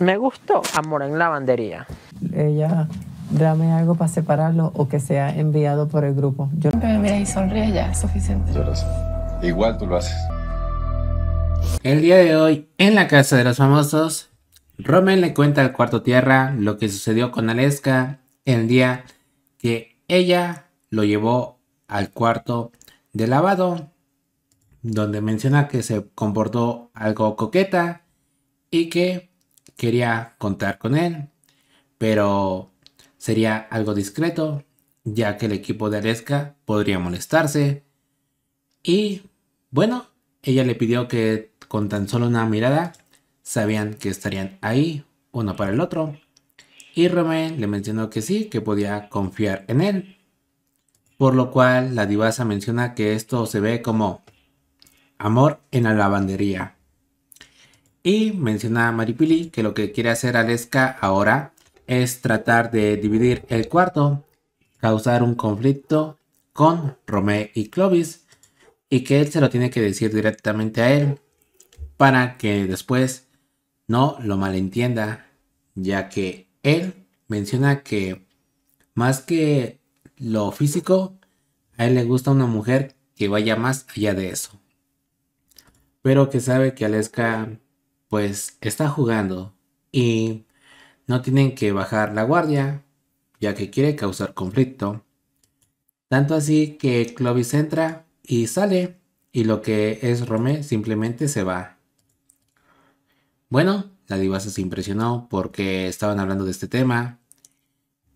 Me gustó Amor en Lavandería. Ella, dame algo para separarlo o que sea enviado por el grupo. Yo... mira y sonríe ya, es suficiente. Yo lo sé. Igual tú lo haces. El día de hoy, en la casa de los famosos, Roman le cuenta al cuarto tierra lo que sucedió con Aleska el día que ella lo llevó al cuarto de lavado, donde menciona que se comportó algo coqueta y que Quería contar con él, pero sería algo discreto, ya que el equipo de Aleska podría molestarse. Y bueno, ella le pidió que con tan solo una mirada sabían que estarían ahí uno para el otro. Y Romain le mencionó que sí, que podía confiar en él. Por lo cual la divasa menciona que esto se ve como amor en la lavandería. Y menciona a Maripili que lo que quiere hacer Aleska ahora es tratar de dividir el cuarto, causar un conflicto con Romé y Clovis y que él se lo tiene que decir directamente a él para que después no lo malentienda, ya que él menciona que más que lo físico, a él le gusta una mujer que vaya más allá de eso. Pero que sabe que Aleska pues está jugando y no tienen que bajar la guardia, ya que quiere causar conflicto. Tanto así que Clovis entra y sale, y lo que es Romé simplemente se va. Bueno, la diva se impresionó porque estaban hablando de este tema.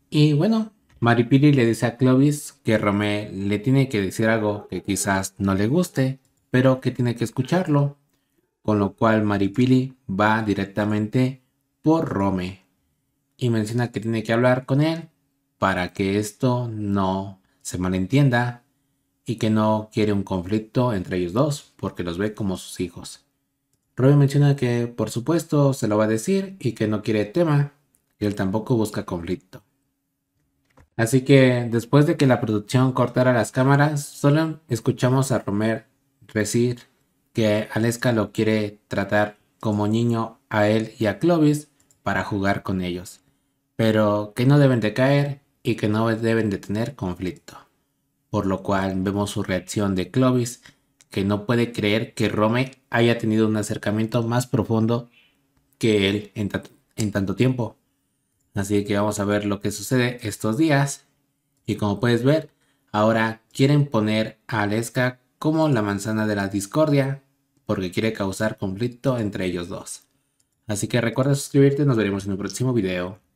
Y bueno, Maripiri le dice a Clovis que Romé le tiene que decir algo que quizás no le guste, pero que tiene que escucharlo con lo cual Maripili va directamente por Rome y menciona que tiene que hablar con él para que esto no se malentienda y que no quiere un conflicto entre ellos dos porque los ve como sus hijos. Rome menciona que por supuesto se lo va a decir y que no quiere tema y él tampoco busca conflicto. Así que después de que la producción cortara las cámaras, solo escuchamos a Romer decir que Aleska lo quiere tratar como niño a él y a Clovis para jugar con ellos, pero que no deben de caer y que no deben de tener conflicto. Por lo cual vemos su reacción de Clovis, que no puede creer que Rome haya tenido un acercamiento más profundo que él en, tanto tiempo. Así que vamos a ver lo que sucede estos días. Y como puedes ver, ahora quieren poner a Aleska como la manzana de la discordia, porque quiere causar conflicto entre ellos dos. Así que recuerda suscribirte, nos veremos en un próximo video.